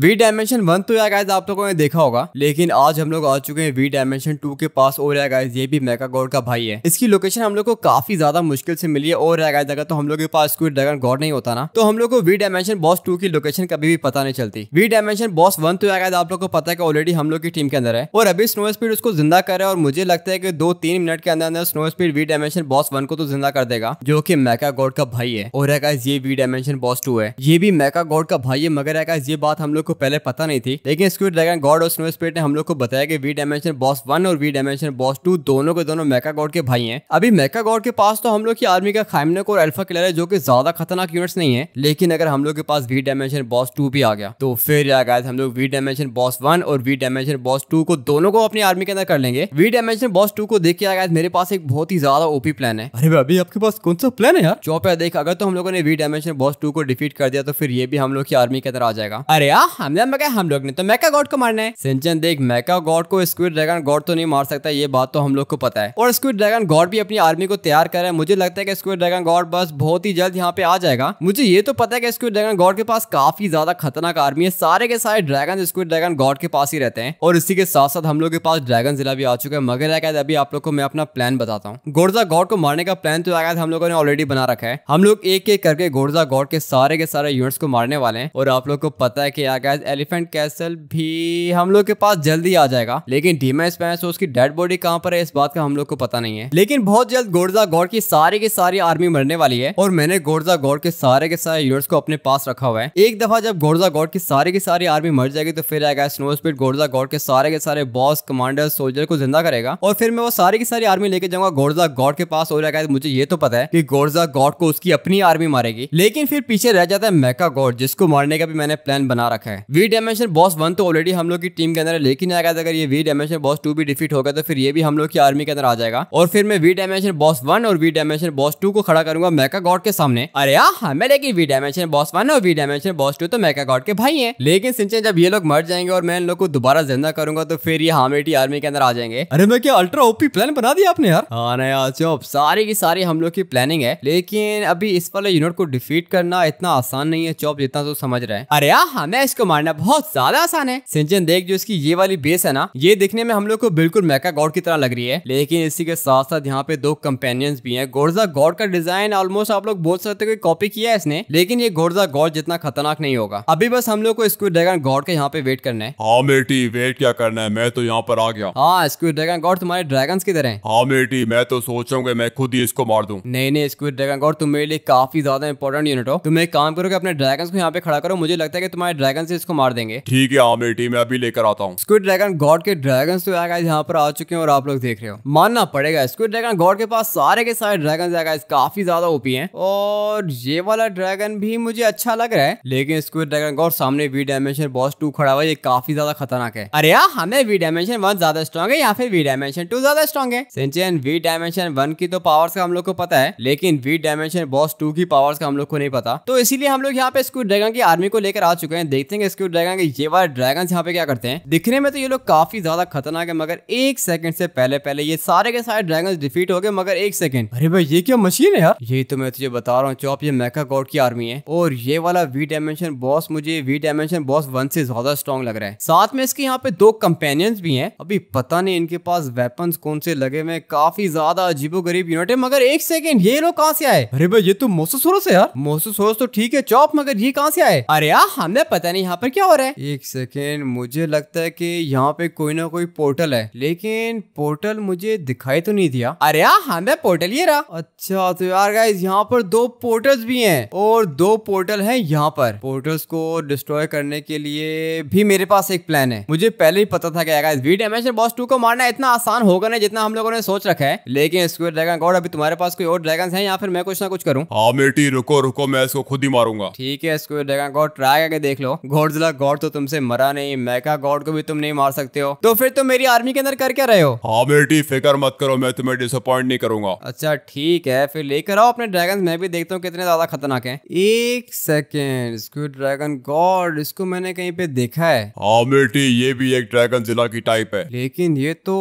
We dimension one तो यार आप लोगों ने देखा होगा लेकिन आज हम लोग आ चुके हैं वी डायमेंशन टू के पास और यार गाइज ये भी मेगा गॉड का भाई है इसकी लोकेशन हम लोग को काफी ज्यादा मुश्किल से मिली है और यार गाइज अगर तो हम लोग के पास कोई ड्रैगन गॉड नहीं होता ना तो हम लोग को वी डायमेंशन बॉस टू की लोकेशन कभी भी पता नहीं चलती वी डायमेंशन बॉस वन तो यार आप लोग को पता है ऑलरेडी हम लोग की टीम के अंदर है और अभी स्नो स्पीड उसको जिंदा कर और मुझे लगता है की दो तीन मिनट के अंदर अंदर snow speed V dimension boss one को तो जिंदा कर देगा जो की मेका गॉड का भाई है और यार गाइज ये वी डायमेंशन बॉस टू है ये भी मेका गॉड का भाई है मगर यार गाइज ये बात हम लोग लोग को पहले पता नहीं थी लेकिन स्क्विड ड्रैगन गॉड और स्नो स्पिरिट ने हम लोग को बताया कि वी डायमेंशन बॉस वन और वी डायमेंशन बॉस टू दोनों के दोनों मेका गॉड के भाई हैं अभी मेका गॉड के पास तो हम लोग की आर्मी का खाइमनक और अल्फा किलर है जो कि ज्यादा खतरनाक यूनिट्स नहीं है लेकिन अगर हम लोग के पास वी डायमेंशन बॉस टू भी आ गया तो फिर आ गया हम लोग वी डायमेंशन बॉस वन और वी डायमेंशन बॉस टू को दोनों को अपनी आर्मी के अंदर कर लेंगे वी डायमेंशन बॉस टू को देख के आ गया मेरे पास एक बहुत ही ज्यादा ओपी प्लान है अरे अभी आपके पास कौन सा प्लान है यार चौपया देख अगर तो हम लोगों ने वी डायमेंशन बॉस टू को डिफीट कर दिया तो फिर ये भी हम लोग की आर्मी के अंदर आ जाएगा अरे यार हमने मैं तो हम लोग ने तो मैका गॉड को मारना है सिंचन देख मैका गॉड को स्क्विड ड्रैगन गॉड तो नहीं मार सकता ये बात तो हम लोग को पता है और स्क्विड ड्रैगन गॉड भी अपनी आर्मी को तैयार कर रहे हैं मुझे लगता है कि स्क्विड ड्रैगन गॉड बस बहुत ही जल्द यहाँ पे आ जाएगा मुझे ये तो पता है कि स्क्विड ड्रैगन गॉड के पास काफी ज्यादा खतरनाक आर्मी है सारे के सारे ड्रैगन स्क्विड ड्रैगन गॉड के पास ही रहते हैं और इसी के साथ साथ हम लोग के पास ड्रैगन जिला भी आ चुका है मगर आया अभी आप लोग को मैं अपना प्लान बताता हूँ गोर्जा गॉड को मारने का प्लान तो आया हम लोगों ने ऑलरेडी बना रखा है हम लोग एक एक करके गोर्जा गॉड के सारे के सारे यूनिट्स को मारने वाले हैं और आप लोग को पता है कि यार गैस एलिफेंट कैसल भी हम लोग के पास जल्दी आ जाएगा लेकिन धीमा स्पैन उसकी डेड बॉडी कहाँ पर है इस बात का हम लोग को पता नहीं है लेकिन बहुत जल्द गोर्जा गौर की सारी की सारी आर्मी मरने वाली है और मैंने गोर्जा गौर के सारे के सारे यूनिट्स को अपने पास रखा हुआ है एक दफा जब गोर्जा गौर की सारी की सारी आर्मी मर जाएगी तो फिर आएगा स्नो स्पीड गोर्जा गौर के सारे के सारे बॉस कमांडर सोल्जर को जिंदा करेगा और फिर मैं वो सारी की सारी आर्मी लेके जाऊंगा गोर्जा गौर के पास हो जाएगा मुझे ये तो पता है कि गोर्जा गौर को उसकी अपनी आर्मी मारेगी लेकिन फिर पीछे रह जाता है मैका गौर जिसको मारने का भी मैंने प्लान बना रखा है है वी डायमेंशन बॉस वन तो ऑलरेडी हम लोग की टीम के अंदर है लेकिन आएगा अगर ये वी डायमेंशन बॉस टू भी डिफीट होगा तो फिर ये भी हम लोग की आर्मी के अंदर आ जाएगा और फिर मैं वी डायमेंशन बॉस वन और वी डायमेंशन बॉस टू को खड़ा करूंगा मैका गॉड के सामने अरे हाँ मैं लेकिन वी डायमेंशन बॉस वन और वी डायमेंशन बॉस टू तो मैका गॉड के भाई है लेकिन सिंचे जब ये लोग मर जाएंगे और मैं इन लोग को दोबारा जिंदा करूंगा तो फिर ये हामेटी आर्मी के अंदर आ जाएंगे अरे मैं क्या अल्ट्रा ओपी प्लान बना दिया आपने यार हाँ ना यार सारी की सारी हम लोग की प्लानिंग है लेकिन अभी इस वाले यूनिट को डिफीट करना इतना आसान नहीं है चौप जितना तो समझ रहे हैं अरे हाँ मैं इसको को मारना बहुत ज्यादा आसान है सिंचन देख जो इसकी ये वाली बेस है ना ये देखने में हम लोग को बिल्कुल मैका गॉड की तरह लग रही है लेकिन इसी के साथ साथ यहाँ पे दो कंपेनियंस भी है गोर्जा गॉड का डिजाइन ऑलमोस्ट आप लोग बोल सकते हो कॉपी किया है इसने लेकिन ये गोर्जा गॉड जितना खतरनाक नहीं होगा अभी बस हम लोग को स्कूल ड्रैगन गॉड का यहाँ पे वेट करना है हाँ बेटी वेट क्या करना है मैं तो यहाँ पर आ गया हाँ स्कूल ड्रैगन गॉड तुम्हारे ड्रैगन की तरह हाँ बेटी मैं तो सोच रहा हूँ मैं खुद ही इसको मार दू नहीं नहीं स्क्विड ड्रैगन गॉड तुम मेरे लिए काफी ज्यादा इंपॉर्टेंट यूनिट हो तुम एक काम करो कि अपने ड्रैगन को यहाँ पे खड़ा करो मुझे लगता है कि तुम्हारे ड्रैगन ड्रैगन से इसको मार देंगे ठीक है आमेटी टीम अभी लेकर आता हूँ स्क्विड ड्रैगन गॉड के ड्रैगन तो यहाँ पर आ चुके हैं और आप लोग देख रहे हो मानना पड़ेगा स्क्विड ड्रैगन गॉड के पास सारे के सारे ड्रैगन काफी ज्यादा ओपी है और ये वाला ड्रैगन भी मुझे अच्छा लग रहा है लेकिन स्क्विड ड्रैगन गॉड सामने वी डायमेंशन बॉस टू खड़ा हुआ ये काफी ज्यादा खतरनाक है अरे यार हमें वी डायमेंशन वन ज्यादा स्ट्रॉग है या फिर वी डायमेंशन टू ज्यादा स्ट्रॉग है सिंचन वी डायमेंशन वन की तो पावर्स का हम लोग को पता है लेकिन वी डायमेंशन बॉस टू की पावर्स का हम लोग को नहीं पता तो इसीलिए हम लोग यहाँ पे स्क्विड ड्रैगन की आर्मी को लेकर आ चुके हैं देखते देखते हैं इसके ड्रैगन के ये वाले ड्रैगन यहाँ पे क्या करते हैं दिखने में तो ये लोग काफी ज्यादा खतरनाक है मगर एक सेकंड से पहले पहले ये सारे के सारे ड्रैगन डिफीट हो गए मगर एक सेकंड अरे भाई ये क्या मशीन है यार ये तो मैं तुझे बता रहा हूँ चौप ये मेका गॉड की आर्मी है और ये वाला वी डायमेंशन बॉस मुझे वी डायमेंशन बॉस वन से ज्यादा स्ट्रॉन्ग लग रहा है साथ में इसके यहाँ पे दो कंपेनियंस भी है अभी पता नहीं इनके पास वेपन कौन से लगे हुए काफी ज्यादा अजीबो गरीब यूनिट है मगर एक सेकंड ये लोग कहाँ से आए अरे भाई ये तो मोसोसोरस है यार मोसोसोरस तो ठीक है चौप मगर ये कहाँ से आए अरे यार हमें पता नहीं यहाँ पर क्या हो रहा है एक सेकेंड मुझे लगता है कि यहाँ पे कोई ना कोई पोर्टल है लेकिन पोर्टल मुझे दिखाई तो नहीं दिया अरे यार हाँ, मैं पोर्टल ये रहा अच्छा तो यार गाइज यहाँ पर दो पोर्टल्स भी हैं और दो पोर्टल हैं यहाँ पर पोर्टल्स को डिस्ट्रॉय करने के लिए भी मेरे पास एक प्लान है मुझे पहले ही पता था क्या वी डायमेंशन बॉस टू को मारना इतना आसान होगा ना जितना हम लोगों ने सोच रखा है लेकिन स्क्वेयर ड्रैगन गॉड अभी तुम्हारे पास कोई और ड्रैगन है या फिर मैं कुछ ना कुछ करूँ हाँ बेटी रुको रुको मैं इसको खुद ही मारूंगा ठीक है स्क्वेयर ड्रैगन गॉड ट्राई करके देख लो घोड़जिला गॉड तो तुमसे मरा नहीं मैका गॉड को भी तुम नहीं मार सकते हो तो फिर तुम मेरी आर्मी के अंदर कर क्या रहे हो हाँ बेटी फिक्र मत करो मैं तुम्हें डिसअपॉइंट नहीं करूंगा अच्छा ठीक है फिर लेकर आओ अपने ड्रैगन मैं भी देखता हूँ कितने ज्यादा खतरनाक है एक सेकेंड इसको ड्रैगन गॉड इसको मैंने कहीं पे देखा है हाँ बेटी ये भी एक ड्रैगन जिला की टाइप है लेकिन ये तो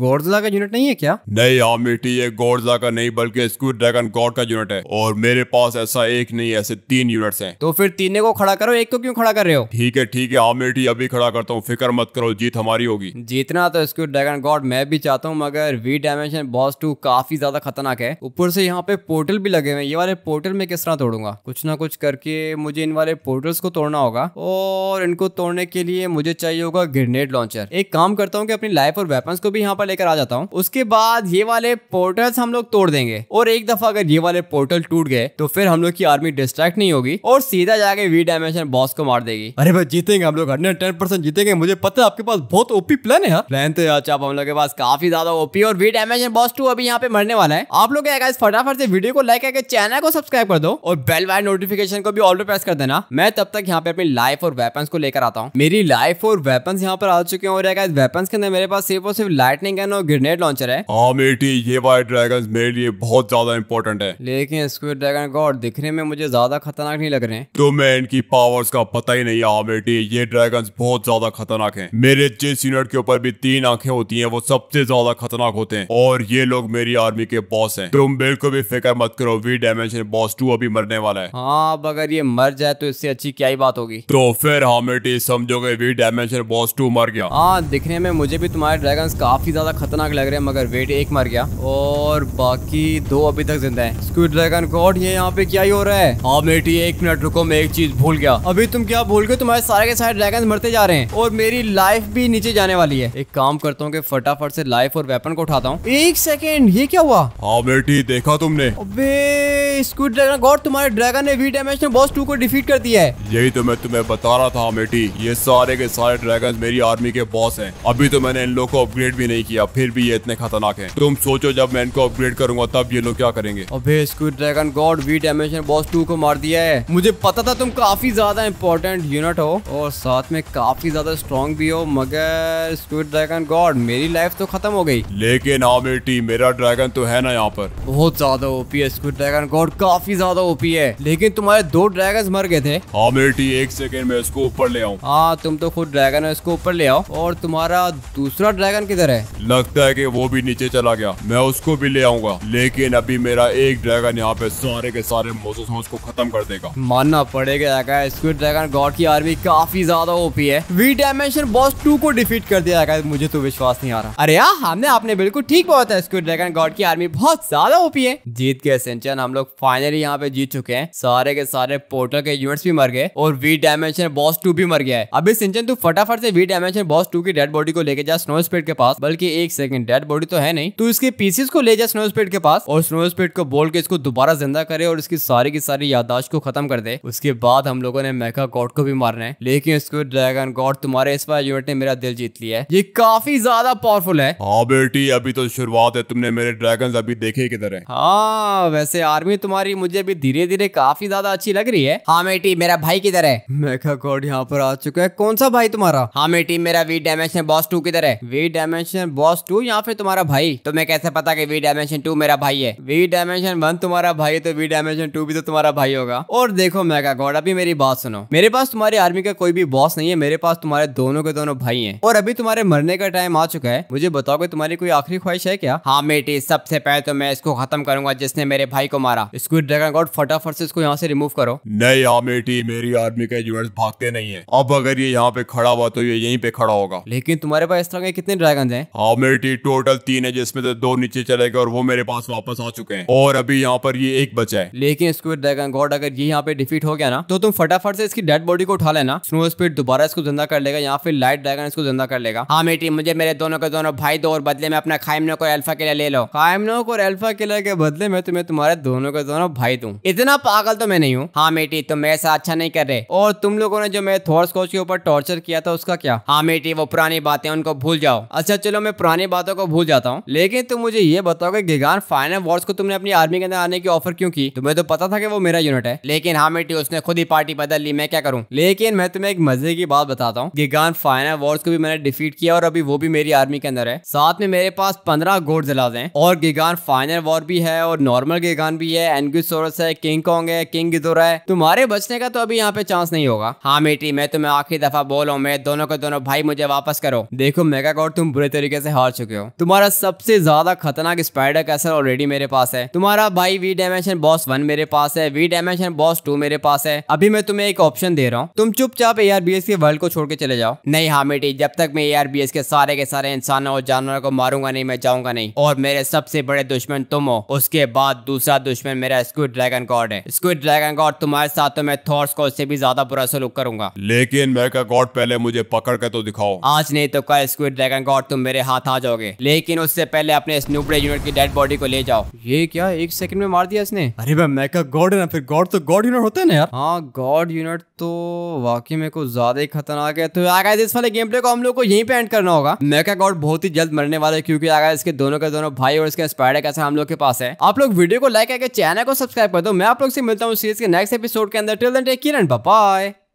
गोडजिला का यूनिट नहीं है क्या नहीं हाँ बेटी ये गोडजिला का नहीं बल्कि स्क्रू ड्रैगन गॉड का यूनिट है और मेरे पास ऐसा एक नहीं ऐसे तीन यूनिट है तो फिर तीनों को खड़ा करो एक को क्यों खड़ा खड़ा कर रहे हो ठीक है ठीक है आमेठी अभी खड़ा करता हूँ फिक्र मत करो जीत हमारी होगी जीतना तो इसको ड्रैगन गॉड मैं भी चाहता हूँ मगर वी डायमेंशन बॉस टू काफी ज्यादा खतरनाक है ऊपर से यहाँ पे पोर्टल भी लगे हुए ये वाले पोर्टल में किस तरह तोड़ूंगा कुछ ना कुछ करके मुझे इन वाले पोर्टल्स को तोड़ना होगा और इनको तोड़ने के लिए मुझे चाहिए होगा ग्रेनेड लॉन्चर एक काम करता हूँ की अपनी लाइफ और वेपन को भी यहाँ पर लेकर आ जाता हूँ उसके बाद ये वाले पोर्टल्स हम लोग तोड़ देंगे और एक दफा अगर ये वाले पोर्टल टूट गए तो फिर हम लोग की आर्मी डिस्ट्रैक्ट नहीं होगी और सीधा जाके वी डायमेंशन बॉस को मार मार देगी अरे भाई जीतेंगे हम लोग हंड्रेड टेन परसेंट जीतेंगे मुझे पता है आपके पास बहुत ओपी प्लान है यार हाँ। प्लान तो यार चाप हम लोग के पास काफी ज्यादा ओपी और वी डैमेज है बॉस टू अभी यहाँ पे मरने वाला है आप लोग फटाफट से वीडियो को लाइक करके चैनल को सब्सक्राइब कर दो और बेल वाइट नोटिफिकेशन को भी ऑल प्रेस कर देना मैं तब तक यहाँ पे अपनी लाइफ और वेपन्स को लेकर आता हूँ मेरी लाइफ और वेपन्स यहाँ पर आ चुके हैं और वेपन्स के अंदर मेरे पास सिर्फ और सिर्फ लाइटनिंग गन और ग्रेनेड लॉन्चर है हाँ बेटी ये वाइट ड्रैगन मेरे लिए बहुत ज्यादा इंपॉर्टेंट है लेकिन स्क्विड ड्रैगन गॉड दिखने में मुझे ज्यादा खतरनाक नहीं लग रहे हैं तो मैं इनकी पावर्स का पता पता ही नहीं हाँ बेटी ये ड्रैगन बहुत ज्यादा खतरनाक है मेरे जिस यूनिट के ऊपर भी तीन आंखें होती है वो सबसे ज्यादा खतरनाक होते हैं और ये लोग मेरी आर्मी के बॉस है तुम बिल्कुल भी फिक्र मत करो वी डायमेंशन बॉस टू अभी मरने वाला है हाँ अब अगर ये मर जाए तो इससे अच्छी क्या ही बात होगी तो फिर हम हाँ, बेटी समझोगे वी डायमेंशन बॉस टू मर गया हाँ दिखने में मुझे भी तुम्हारे ड्रैगन काफी ज्यादा खतरनाक लग रहे हैं मगर वेट एक मर गया और बाकी दो अभी तक जिंदा है ड्रैगन ये यहाँ पे क्या ही हो रहा है हाँ बेटी एक मिनट रुको मैं एक चीज भूल गया अभी तुम क्या क्या भूल गए तुम्हारे सारे के सारे ड्रैगन मरते जा रहे हैं और मेरी लाइफ भी नीचे जाने वाली है एक काम करता हूँ कि फटाफट से लाइफ और वेपन को उठाता हूँ एक सेकेंड ये क्या हुआ हाँ बेटी देखा तुमने अबे स्क्विड ड्रैगन गॉड तुम्हारे ड्रैगन ने वी डायमेंशन बॉस टू को डिफीट कर दिया है यही तो मैं तुम्हें बता रहा था बेटी ये सारे के सारे ड्रैगन मेरी आर्मी के बॉस है अभी तो मैंने इन लोग को अपग्रेड भी नहीं किया फिर भी ये इतने खतरनाक है तुम सोचो जब मैं इनको अपग्रेड करूंगा तब ये लोग क्या करेंगे अबे squid dragon god V dimension boss two को मार दिया है मुझे पता था तुम काफी ज्यादा इम्पोर्टेंट इम्पोर्टेंट यूनिट हो और साथ में काफी ज्यादा स्ट्रॉन्ग भी हो मगर स्क्विड ड्रैगन गॉड मेरी लाइफ तो खत्म हो गई लेकिन आमिटी मेरा ड्रैगन तो है ना यहाँ पर बहुत ज्यादा ओपी है स्क्विड ड्रैगन गॉड काफी ज्यादा ओपी है लेकिन तुम्हारे दो ड्रैगन मर गए थे आमिटी एक सेकेंड में इसको ऊपर ले आऊँ हाँ तुम तो खुद ड्रैगन है इसको ऊपर ले आओ और तुम्हारा दूसरा ड्रैगन किधर है लगता है की वो भी नीचे चला गया मैं उसको भी ले आऊंगा लेकिन अभी मेरा एक ड्रैगन यहाँ पे सारे के सारे मोसोस को खत्म कर देगा मानना पड़ेगा स्क्विड ड्रैगन यार गॉड की आर्मी काफी ज्यादा ओपी है वी डायमेंशन बॉस टू को डिफीट कर दिया जाएगा मुझे तो विश्वास नहीं आ रहा अरे यार हमने आपने बिल्कुल ठीक बहुत है इसको ड्रैगन गॉड की आर्मी बहुत ज्यादा ओपी है जीत के सेंचन हम लोग फाइनली यहाँ पे जीत चुके हैं सारे के सारे पोर्टल के यूनिट्स भी मर गए और वी डायमेंशन बॉस टू भी मर गया है अभी सिंचन तू फटाफट से वी डायमेंशन बॉस टू की डेड बॉडी को लेके जा स्नो स्पीड के पास बल्कि एक सेकंड डेड बॉडी तो है नहीं तू इसके पीसेस को ले जा स्नो स्पीड के पास और स्नो स्पीड को बोल के इसको दोबारा जिंदा करे और इसकी सारी की सारी याददाश्त को खत्म कर दे उसके बाद हम लोगों ने मैका गॉड को भी मारना है लेकिन इसको ड्रैगन गॉड तुम्हारे इस बार यूनिट ने मेरा दिल जीत लिया है ये काफी ज्यादा पावरफुल है हाँ बेटी अभी तो शुरुआत है तुमने मेरे ड्रैगन अभी देखे किधर है हाँ वैसे आर्मी तुम्हारी मुझे अभी धीरे धीरे काफी ज्यादा अच्छी लग रही है हाँ बेटी मेरा भाई किधर है मेघा गॉड यहाँ पर आ चुका है कौन सा भाई तुम्हारा हाँ बेटी मेरा वी डायमेंशन बॉस टू किधर है वी डायमेंशन बॉस टू या फिर तुम्हारा भाई तो मैं कैसे पता की वी डायमेंशन टू मेरा भाई है वी डायमेंशन वन तुम्हारा भाई तो वी डायमेंशन टू भी तो तुम्हारा भाई होगा और देखो मेगा गॉड अभी मेरी बात सुनो मेरे मेरे पास तुम्हारी आर्मी का कोई भी बॉस नहीं है मेरे पास तुम्हारे दोनों के दोनों भाई हैं और अभी तुम्हारे मरने का टाइम आ चुका है मुझे बताओ कि तुम्हारी कोई आखिरी ख्वाहिश है क्या हाँ मेटी सबसे पहले तो मैं इसको खत्म करूंगा जिसने मेरे भाई को मारा स्क्विड ड्रैगन गॉड फटाफट से इसको यहाँ से रिमूव करो नहीं हाँ मेटी मेरी आर्मी का यूनिट भागते नहीं है अब अगर ये यहाँ पे खड़ा हुआ तो ये यही पे खड़ा होगा लेकिन तुम्हारे पास इस तरह के कितने ड्रैगन है हाँ मेटी टोटल तीन है जिसमे से दो नीचे चले गए और वो मेरे पास वापस आ चुके हैं और अभी यहाँ पर ये एक बचा है लेकिन स्क्विड ड्रैगन गॉड अगर ये यहाँ पे डिफीट हो गया ना तो तुम फटाफट से इसकी डेड बॉडी को उठा लेना स्नो स्पीड दोबारा इसको जिंदा कर लेगा या फिर लाइट ड्रैगन इसको जिंदा कर लेगा हाँ मेटी मुझे मेरे दोनों के दोनों भाई दो और बदले में अपना खाइमनोक और एल्फा किला ले लो खाइमनोक और एल्फा किला के बदले में तुम्हें तुम्हारे दोनों के दोनों भाई दू इतना पागल तो मैं नहीं हूँ हाँ मेटी तुम मेरे साथ अच्छा नहीं कर रहे और तुम लोगों ने जो मेरे थोर्स कोच के ऊपर टॉर्चर किया था उसका क्या हाँ मेटी वो पुरानी बातें उनको भूल जाओ अच्छा चलो मैं पुरानी बातों को भूल जाता हूँ लेकिन तुम मुझे ये बताओ कि गिगान फाइनल वॉर्स को तुमने अपनी आर्मी के अंदर आने की ऑफर क्यों की तुम्हें तो पता था कि वो मेरा यूनिट है लेकिन हाँ मेटी उसने खुद ही पार्टी बदल ली मैं क्या करूँ लेकिन मैं तुम्हें एक मजे की बात बताता हूँ गिगान फाइनल वॉर्स को भी मैंने डिफीट किया और अभी वो भी मेरी आर्मी के अंदर है साथ में मेरे पास पंद्रह गोड जलाज है और गिगान फाइनल वॉर भी है और नॉर्मल गिगान भी है एनग्यूसोरस है किंग कॉन्ग है किंग गिदोरा है तुम्हारे बचने का तो अभी यहाँ पे चांस नहीं होगा हाँ मेटी मैं तुम्हें आखिरी दफा बोल रहा मैं दोनों को दोनों भाई मुझे वापस करो देखो मेगा गोड तुम बुरे तरीके से हार चुके हो तुम्हारा सबसे ज्यादा खतरनाक स्पाइडर कैसर ऑलरेडी मेरे पास है तुम्हारा भाई वी डायमेंशन बॉस वन मेरे पास है वी डायमेंशन बॉस टू मेरे पास है अभी मैं तुम्हें एक ऑप्शन दे रहा हूँ तुम चुपचाप ए के वर्ल्ड को छोड़ के चले जाओ नहीं हाँ हामिटी जब तक मैं ए के सारे के सारे इंसानों और जानवरों को मारूंगा नहीं मैं जाऊंगा नहीं और मेरे सबसे बड़े दुश्मन तुम हो उसके बाद दूसरा दुश्मन मेरा स्क्विड ड्रैगन गॉड है स्क्विड ड्रैगन गॉड तुम्हारे साथ मैं थॉर्स को उससे भी ज्यादा बुरा सलूक करूंगा लेकिन मैं का गॉड पहले मुझे पकड़ के तो दिखाओ आज नहीं तो कल स्क्विड ड्रैगन गॉड तुम मेरे हाथ आ जाओगे लेकिन उससे पहले अपने स्नूपडे यूनिट की डेड बॉडी को ले जाओ ये क्या एक सेकंड में मार दिया इसने अरे भाई मैं गॉड है ना फिर गॉड तो गॉड यूनिट होता है ना यार हाँ गॉड यूनिट तो तो वाकई में को ज्यादा ही खतरनाक है तो आगे इस वाले गेम प्ले को हम लोग को यहीं पे एंड करना होगा मेका गॉड बहुत ही जल्द मरने वाला है क्योंकि आगे इसके दोनों के दोनों भाई और इसके स्पाइडर कैसे हम लोग के पास है आप लोग वीडियो को लाइक करके चैनल को सब्सक्राइब कर दो मैं आप लोग से मिलता हूँ सीरीज के नेक्स्ट एपिसोड के अंदर टिल देन बाय